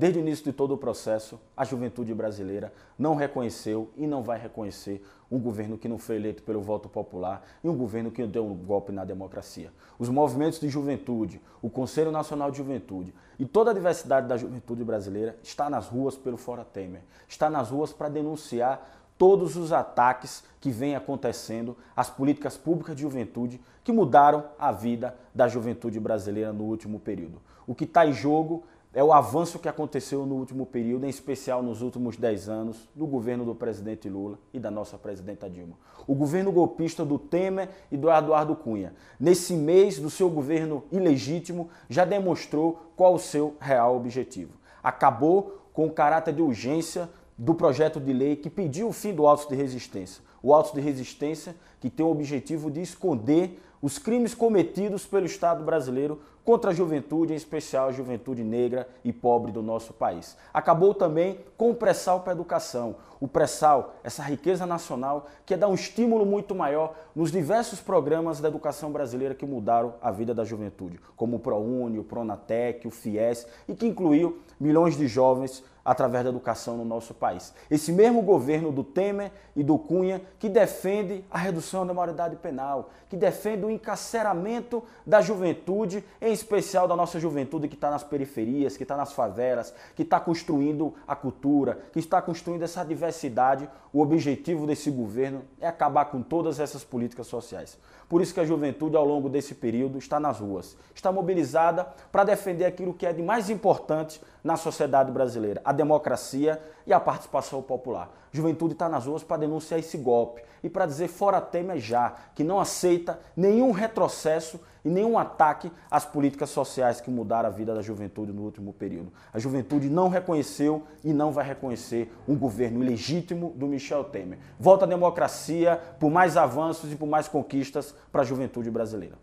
Desde o início de todo o processo, a juventude brasileira não reconheceu e não vai reconhecer um governo que não foi eleito pelo voto popular e um governo que deu um golpe na democracia. Os movimentos de juventude, o Conselho Nacional de Juventude e toda a diversidade da juventude brasileira está nas ruas pelo Fora Temer, está nas ruas para denunciar todos os ataques que vêm acontecendo às políticas públicas de juventude que mudaram a vida da juventude brasileira no último período. O que está em jogo é o avanço que aconteceu no último período, em especial nos últimos 10 anos, do governo do presidente Lula e da nossa presidenta Dilma. O governo golpista do Temer e do Eduardo Cunha, nesse mês do seu governo ilegítimo, já demonstrou qual o seu real objetivo. Acabou com o caráter de urgência do projeto de lei que pediu o fim do auto de resistência. O auto de resistência que tem o objetivo de esconder os crimes cometidos pelo Estado brasileiro contra a juventude, em especial a juventude negra e pobre do nosso país. Acabou também com o pré-sal para a educação. O pré-sal, essa riqueza nacional, que é dá um estímulo muito maior nos diversos programas da educação brasileira que mudaram a vida da juventude, como o ProUni, o Pronatec, o FIES, e que incluiu milhões de jovens através da educação no nosso país. Esse mesmo governo do Temer e do Cunha que defende a redução da maioridade penal, que defende o encarceramento da juventude, em especial da nossa juventude que está nas periferias, que está nas favelas, que está construindo a cultura, que está construindo essa diversidade. O objetivo desse governo é acabar com todas essas políticas sociais. Por isso que a juventude, ao longo desse período, está nas ruas, está mobilizada para defender aquilo que é de mais importante na sociedade brasileira: a democracia e a participação popular. Juventude está nas ruas para denunciar esse golpe e para dizer fora Temer já, que não aceita nenhum nenhum retrocesso e nenhum ataque às políticas sociais que mudaram a vida da juventude no último período. A juventude não reconheceu e não vai reconhecer um governo ilegítimo do Michel Temer. Volta à democracia por mais avanços e por mais conquistas para a juventude brasileira.